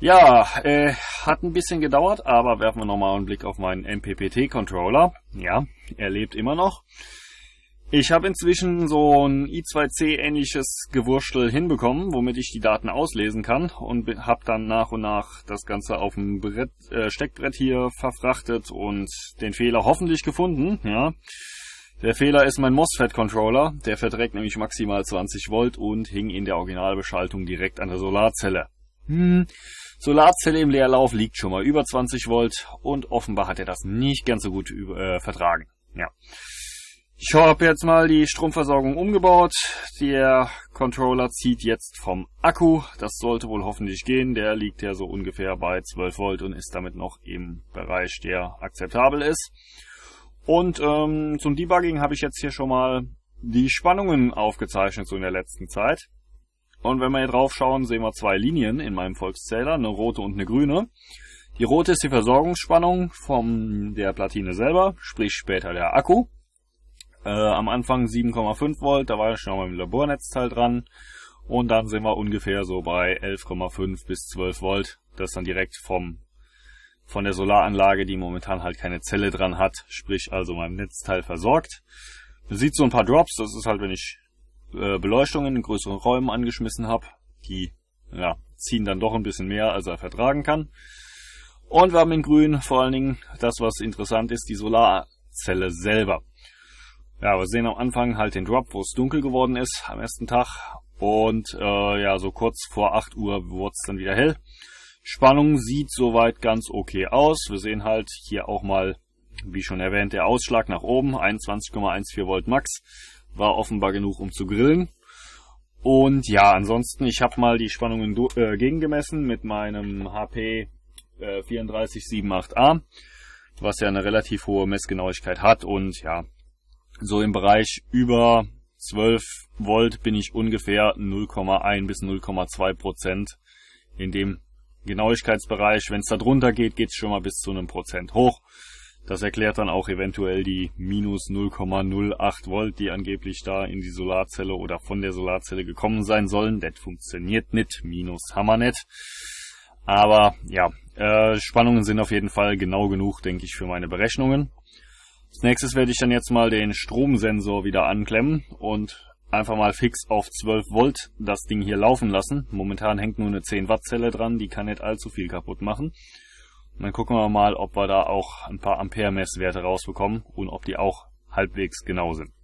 Ja, äh, hat ein bisschen gedauert, aber werfen wir nochmal einen Blick auf meinen MPPT-Controller. Ja, er lebt immer noch. Ich habe inzwischen so ein i2C-ähnliches Gewurstel hinbekommen, womit ich die Daten auslesen kann und habe dann nach und nach das Ganze auf dem Brett, äh, Steckbrett hier verfrachtet und den Fehler hoffentlich gefunden. Ja. Der Fehler ist mein MOSFET-Controller, der verträgt nämlich maximal 20 Volt und hing in der Originalbeschaltung direkt an der Solarzelle. Hm, Solarzelle im Leerlauf liegt schon mal über 20 Volt und offenbar hat er das nicht ganz so gut über, äh, vertragen. Ja. Ich habe jetzt mal die Stromversorgung umgebaut. Der Controller zieht jetzt vom Akku. Das sollte wohl hoffentlich gehen. Der liegt ja so ungefähr bei 12 Volt und ist damit noch im Bereich, der akzeptabel ist. Und ähm, zum Debugging habe ich jetzt hier schon mal die Spannungen aufgezeichnet, so in der letzten Zeit. Und wenn wir hier drauf schauen, sehen wir zwei Linien in meinem Volkszähler, eine rote und eine grüne. Die rote ist die Versorgungsspannung von der Platine selber, sprich später der Akku. Äh, am Anfang 7,5 Volt, da war ich schon mal im Labornetzteil dran. Und dann sind wir ungefähr so bei 11,5 bis 12 Volt. Das dann direkt vom von der Solaranlage, die momentan halt keine Zelle dran hat, sprich also meinem Netzteil versorgt. Man sieht so ein paar Drops, das ist halt, wenn ich äh, Beleuchtungen in größeren Räumen angeschmissen habe, die ja, ziehen dann doch ein bisschen mehr, als er vertragen kann. Und wir haben in grün vor allen Dingen das, was interessant ist, die Solarzelle selber. Ja, wir sehen am Anfang halt den Drop, wo es dunkel geworden ist am ersten Tag. Und äh, ja, so kurz vor 8 Uhr wurde es dann wieder hell. Spannung sieht soweit ganz okay aus. Wir sehen halt hier auch mal, wie schon erwähnt, der Ausschlag nach oben. 21,14 Volt Max war offenbar genug, um zu grillen. Und ja, ansonsten, ich habe mal die Spannungen äh, gegengemessen mit meinem HP äh, 3478A, was ja eine relativ hohe Messgenauigkeit hat. Und ja, so im Bereich über 12 Volt bin ich ungefähr 0,1 bis 0,2 Prozent in dem Genauigkeitsbereich. Wenn es da drunter geht, geht es schon mal bis zu einem Prozent hoch. Das erklärt dann auch eventuell die minus 0,08 Volt, die angeblich da in die Solarzelle oder von der Solarzelle gekommen sein sollen. Das funktioniert nicht. Minus Hammer nicht. Aber ja, äh, Spannungen sind auf jeden Fall genau genug, denke ich, für meine Berechnungen. Als nächstes werde ich dann jetzt mal den Stromsensor wieder anklemmen und einfach mal fix auf 12 Volt das Ding hier laufen lassen. Momentan hängt nur eine 10 Watt Zelle dran, die kann nicht allzu viel kaputt machen. Und dann gucken wir mal, ob wir da auch ein paar Ampere Messwerte rausbekommen und ob die auch halbwegs genau sind.